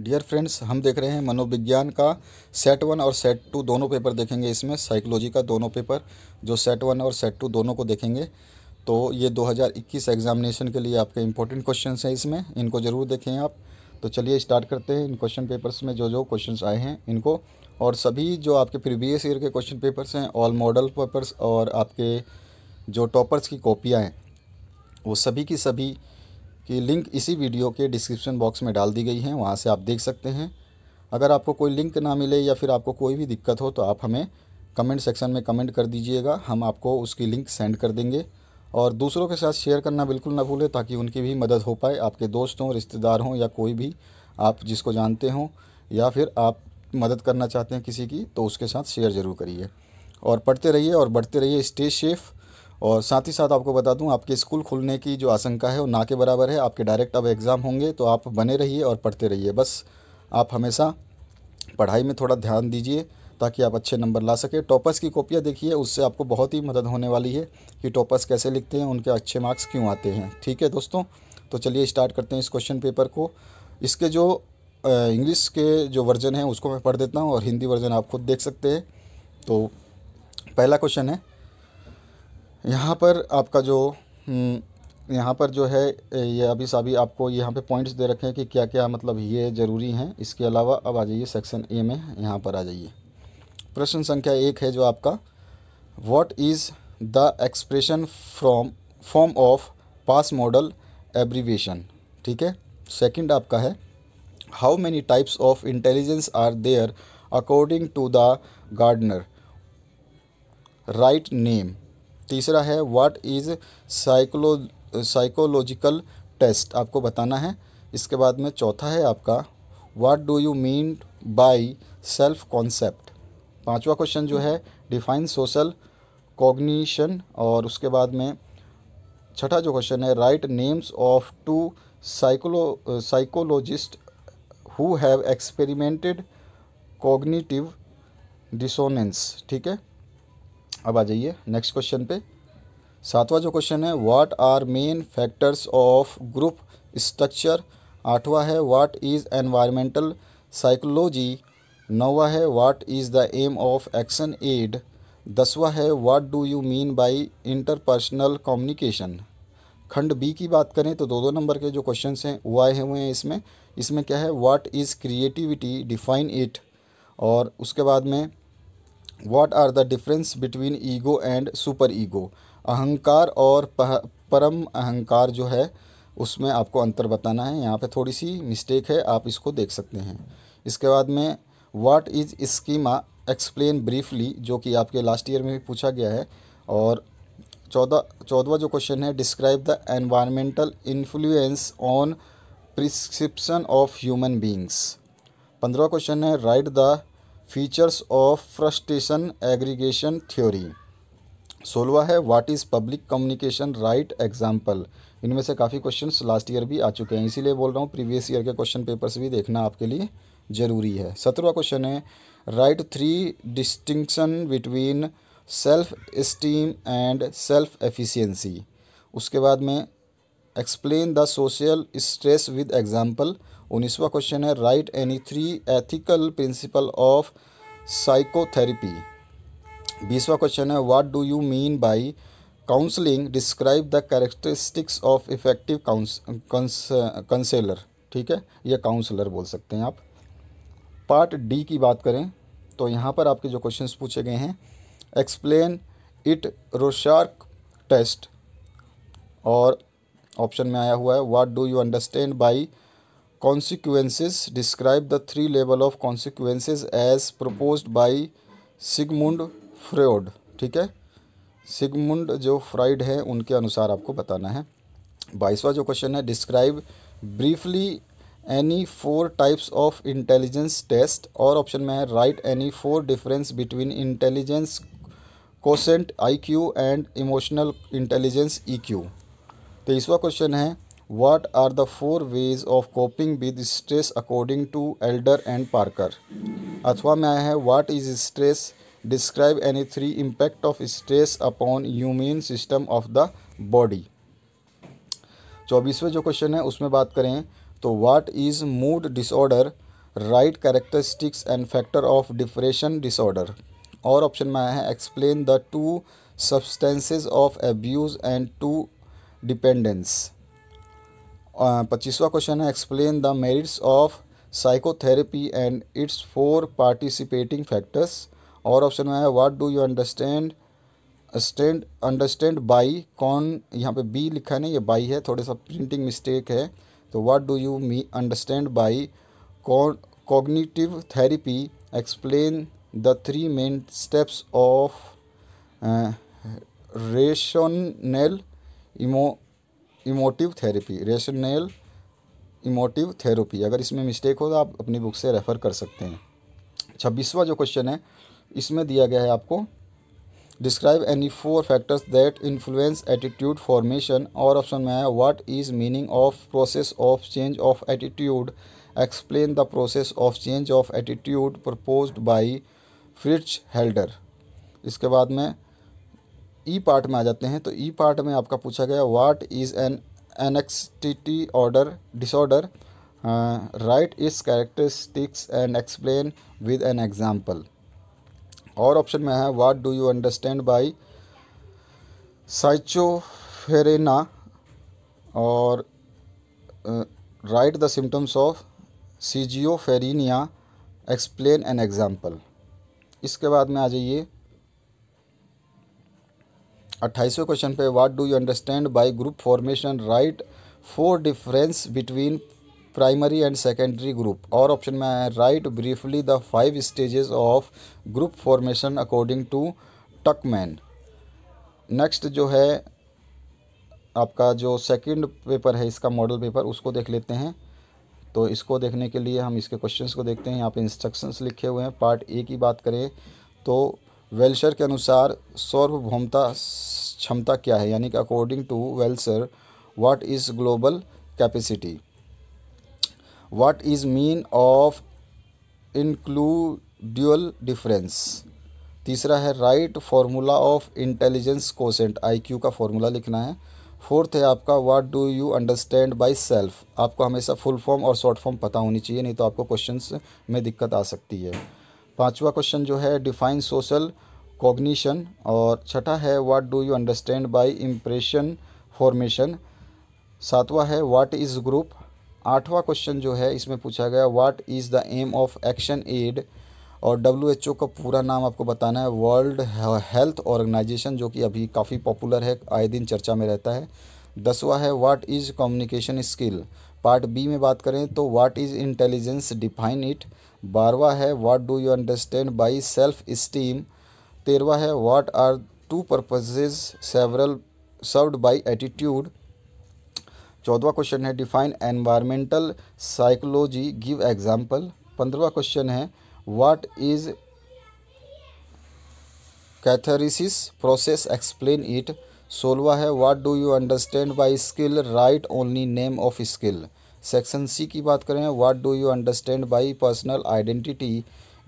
Dear friends हम देख रहे हैं मनोविज्ञान का सेट वन और सेट टू दोनों पेपर देखेंगे इसमें साइकोलॉजी का दोनों पेपर जो सेट वन और सेट टू दोनों को देखेंगे तो ये 2021 एग्जामिनेशन के लिए आपके इंपॉर्टेंट क्वेश्चन हैं इसमें इनको ज़रूर देखें आप तो चलिए स्टार्ट करते हैं इन क्वेश्चन पेपर्स में जो जो क्वेश्चन आए हैं इनको और सभी जो आपके प्रीवियस ईयर के क्वेश्चन पेपर्स हैं ऑल मॉडल पेपर्स और आपके जो टॉपर्स की कॉपियाँ हैं वो सभी की सभी की लिंक इसी वीडियो के डिस्क्रिप्शन बॉक्स में डाल दी गई है वहाँ से आप देख सकते हैं अगर आपको कोई लिंक ना मिले या फिर आपको कोई भी दिक्कत हो तो आप हमें कमेंट सेक्शन में कमेंट कर दीजिएगा हम आपको उसकी लिंक सेंड कर देंगे और दूसरों के साथ शेयर करना बिल्कुल ना भूलें ताकि उनकी भी मदद हो पाए आपके दोस्त हों रिश्तेदार हों या कोई भी आप जिसको जानते हों या फिर आप मदद करना चाहते हैं किसी की तो उसके साथ शेयर ज़रूर करिए और पढ़ते रहिए और बढ़ते रहिए स्टे सेफ़ और साथ ही साथ आपको बता दूं आपके स्कूल खुलने की जो आशंका है वो ना के बराबर है आपके डायरेक्ट अब एग्ज़ाम होंगे तो आप बने रहिए और पढ़ते रहिए बस आप हमेशा पढ़ाई में थोड़ा ध्यान दीजिए ताकि आप अच्छे नंबर ला सकें टॉपर्स की कॉपियाँ देखिए उससे आपको बहुत ही मदद होने वाली है कि टॉपर्स कैसे लिखते हैं उनके अच्छे मार्क्स क्यों आते हैं ठीक है दोस्तों तो चलिए स्टार्ट करते हैं इस क्वेश्चन पेपर को इसके जो इंग्लिश के जो वर्जन है उसको मैं पढ़ देता हूँ और हिंदी वर्जन आप खुद देख सकते हैं तो पहला क्वेश्चन है यहाँ पर आपका जो हम्म, यहाँ पर जो है ये अभी सभी आपको यहाँ पे पॉइंट्स दे रखे हैं कि क्या क्या मतलब ये ज़रूरी हैं इसके अलावा अब आ जाइए सेक्शन ए में यहाँ पर आ जाइए प्रश्न संख्या एक है जो आपका what is the expression from form of pass model abbreviation ठीक है सेकंड आपका है how many types of intelligence are there according to the Gardner write name तीसरा है व्हाट इज़ साइकोलो साइकोलॉजिकल टेस्ट आपको बताना है इसके बाद में चौथा है आपका what do you mean by self concept पांचवा क्वेश्चन जो है डिफाइन सोशल कॉग्निशन और उसके बाद में छठा जो क्वेश्चन है राइट नेम्स ऑफ टू साइकोलो psychologist who have experimented cognitive dissonance ठीक है अब आ जाइए नेक्स्ट क्वेश्चन पे सातवां जो क्वेश्चन है what are main factors of group structure आठवां है व्हाट इज़ एनवायरमेंटल साइकोलॉजी नौवा है what is the aim of action aid दसवा है what do you mean by interpersonal communication खंड बी की बात करें तो दो दो नंबर के जो क्वेश्चन हैं वो आए हुए हैं इसमें इसमें क्या है what is creativity define it और उसके बाद में what are the difference between ego and super ego अहंकार और परम अहंकार जो है उसमें आपको अंतर बताना है यहाँ पे थोड़ी सी मिस्टेक है आप इसको देख सकते हैं इसके बाद में what is schema explain briefly जो कि आपके लास्ट ईयर में भी पूछा गया है और चौदह चौदवा जो क्वेश्चन है describe the environmental influence on prescription of human beings पंद्रह क्वेश्चन है write the features of frustration aggregation theory सोलवा है what is public communication write example इनमें से काफ़ी क्वेश्चन लास्ट ईयर भी आ चुके हैं इसीलिए बोल रहा हूँ प्रीवियस ईयर के क्वेश्चन पेपर्स भी देखना आपके लिए ज़रूरी है सत्रवा क्वेश्चन है write three distinction between self esteem and self efficiency उसके बाद में explain the social stress with example उन्नीसवा क्वेश्चन है write any three ethical principle of psychotherapy बीसवा क्वेश्चन है what do you mean by counselling describe the characteristics of effective counsellor ठीक है या काउंसलर बोल सकते हैं आप पार्ट डी की बात करें तो यहाँ पर आपके जो क्वेश्चंस पूछे गए हैं एक्सप्लेन इट रोशार्क टेस्ट और ऑप्शन में आया हुआ है what do you understand by consequences describe the three level of consequences as propose by Sigmund Freud ठीक है सिगमुंड जो फ्राइड है उनके अनुसार आपको बताना है बाईसवा जो क्वेश्चन है describe briefly any four types of intelligence test और ऑप्शन में है write any four difference between intelligence quotient I Q and emotional intelligence E Q तेईसवा क्वेश्चन है what are the four ways of coping with stress according to Elder and Parker अथवा में आया है what is stress describe any three impact of stress upon human system of the body चौबीसवें जो question है उसमें बात करें तो what is mood disorder write characteristics and factor of depression disorder और ऑप्शन में आया है explain the two substances of abuse and two dependence पच्चीसवा क्वेश्चन है explain the merits of psychotherapy and its four participating factors और option में है what do you understand stand understand by कौन यहाँ पे बी लिखा है ना ये बाई है थोड़ा सा प्रिंटिंग मिस्टेक है तो what do you me understand by cognitive therapy explain the three main steps of rational emo emotive therapy rational emotive therapy अगर इसमें मिस्टेक हो तो आप अपनी बुक से रेफ़र कर सकते हैं छब्बीसवा जो क्वेश्चन है इसमें दिया गया है आपको describe any four factors that influence attitude formation और ऑप्शन में है what is meaning of process of change of attitude explain the process of change of attitude proposed by Fritz Heider इसके बाद में ई e पार्ट में आ जाते हैं तो ई e पार्ट में आपका पूछा गया what is an anxiety order disorder write इस characteristics and explain with an example और ऑप्शन में है what do you understand by schizophrenia और write the symptoms of schizophrenia explain an example इसके बाद में आ जाइए अट्ठाईसवें क्वेश्चन पे what do you understand by group formation right four difference between primary and secondary group और ऑप्शन में है write briefly the five stages of group formation according to Tuckman next जो है आपका जो सेकंड पेपर है इसका मॉडल पेपर उसको देख लेते हैं तो इसको देखने के लिए हम इसके क्वेश्चंस को देखते हैं यहाँ पे इंस्ट्रक्शंस लिखे हुए हैं पार्ट ए की बात करें तो वेल्शर के अनुसार सार्वभौमता क्षमता क्या है यानी कि according to Wechsler what is global capacity what is mean of individual difference तीसरा है write formula of intelligence quotient IQ का फार्मूला लिखना है फोर्थ है आपका what do you understand by self आपको हमेशा फुल फॉर्म और शॉर्ट फॉर्म पता होनी चाहिए नहीं तो आपको क्वेश्चंस में दिक्कत आ सकती है पांचवा क्वेश्चन जो है डिफाइन सोशल कॉग्निशन और छठा है what do you understand by impression formation सातवा है व्हाट इज़ ग्रुप आठवां क्वेश्चन जो है इसमें पूछा गया what is the aim of action aid और डब्ल्यू एच ओ का पूरा नाम आपको बताना है वर्ल्ड हेल्थ ऑर्गेनाइजेशन जो कि अभी काफ़ी पॉपुलर है आए दिन चर्चा में रहता है दसवा है what is communication skill part B में बात करें तो what is intelligence define it बारवा है what do you understand by self esteem तेरवा है what are two purposes several served by attitude चौदवा क्वेश्चन है define environmental psychology give example पंद्रवा क्वेश्चन है what is catharsis process explain it सोलवा है what do you understand by skill write only name of skill section सी की बात करें what do you understand by personal identity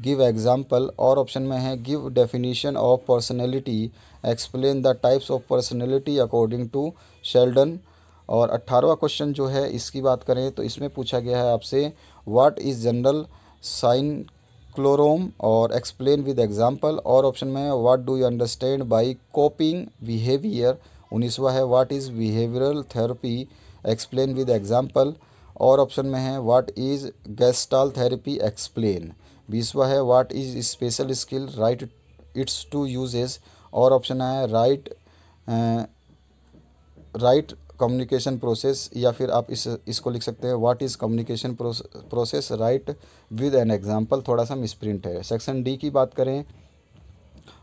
give example और option में है give definition of personality explain the types of personality according to Sheldon और अट्ठारहवा question जो है इसकी बात करें तो इसमें पूछा गया है आपसे व्हाट इज़ जनरल साइन क्लोरोम और एक्सप्लेन विद एग्जाम्पल और ऑप्शन में what do you understand by coping behaviour उन्नीसवा है what is behavioural therapy explain with example और ऑप्शन में है what is Gestalt therapy explain बीसवा है what is special skill write its two uses और ऑप्शन है राइट राइट कम्युनिकेशन प्रोसेस या फिर आप इस इसको लिख सकते हैं what is communication process right with an example थोड़ा सा मिसप्रिंट है सेक्शन डी की बात करें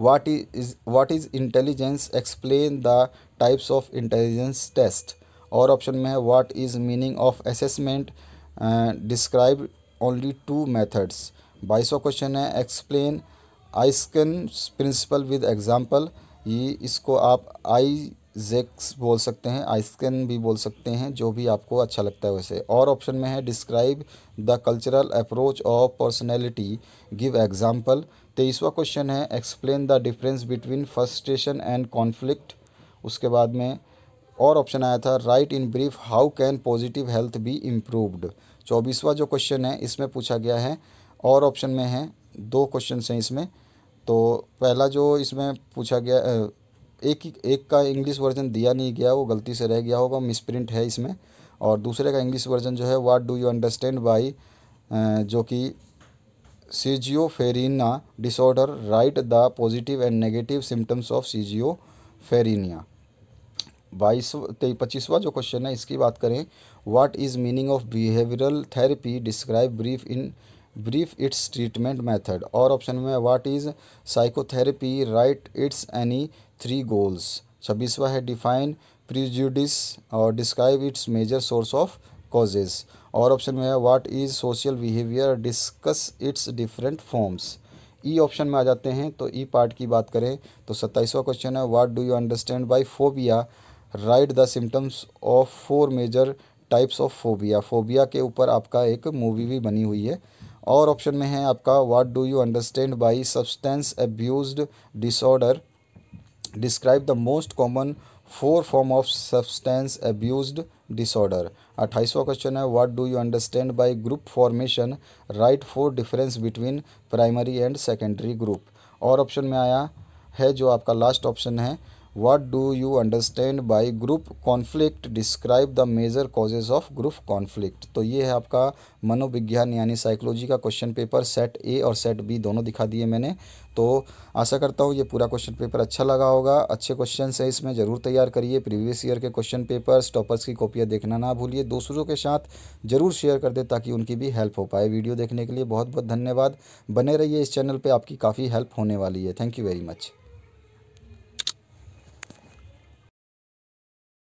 what is what is intelligence explain the types of intelligence test और ऑप्शन में है what is meaning of assessment describe only two methods बाईसवा क्वेश्चन है एक्सप्लेन आइसकन प्रिंसिपल विद एग्जांपल ये इसको आप आई जेक्स बोल सकते हैं आइसकन भी बोल सकते हैं जो भी आपको अच्छा लगता है वैसे और ऑप्शन में है describe the cultural approach of personality give example तेईसवा क्वेश्चन है explain the difference between frustration and conflict उसके बाद में और ऑप्शन आया था write in brief how can positive health be improved चौबीसवा जो क्वेश्चन है इसमें पूछा गया है और ऑप्शन में है दो क्वेश्चन हैं इसमें तो पहला जो इसमें पूछा गया एक एक का इंग्लिश वर्जन दिया नहीं गया वो गलती से रह गया होगा मिसप्रिंट है इसमें और दूसरे का इंग्लिश वर्जन जो है what do you understand by schizophrenia disorder write the positive and negative symptoms of schizophrenia तेईस पच्चीसवा जो क्वेश्चन है इसकी बात करें what is meaning of behavioural therapy describe brief in brief its treatment method और option में what is psychotherapy write its any three goals छब्बीसवा है डिफाइन प्रिजुडिस और describe its major source of causes और ऑप्शन में है what is social behaviour discuss its different forms E option में आ जाते हैं तो ई e पार्ट की बात करें तो सत्ताईसवा क्वेश्चन है what do you understand by phobia write the symptoms of four major types of phobia phobia के ऊपर आपका एक मूवी भी बनी हुई है और ऑप्शन में है आपका what do you understand by substance abuse disorder describe the most common four form of substance abuse disorder अट्ठाईसवा क्वेश्चन है what do you understand by group formation right four difference between primary and secondary group और option में आया है जो आपका last option है What do you understand by group conflict? Describe the major causes of group conflict. तो ये है आपका मनोविज्ञान यानी साइकोलॉजी का क्वेश्चन पेपर सेट ए और सेट बी दोनों दिखा दिए मैंने तो आशा करता हूँ ये पूरा क्वेश्चन पेपर अच्छा लगा होगा अच्छे क्वेश्चन है इसमें ज़रूर तैयार करिए प्रीवियस ईयर के क्वेश्चन पेपर्स टॉपर्स की कॉपियाँ देखना ना भूलिए दूसरों के साथ ज़रूर शेयर कर दे ताकि उनकी भी हेल्प हो पाए वीडियो देखने के लिए बहुत बहुत धन्यवाद बने रहिए इस चैनल पर आपकी काफ़ी हेल्प होने वाली है थैंक यू वेरी मच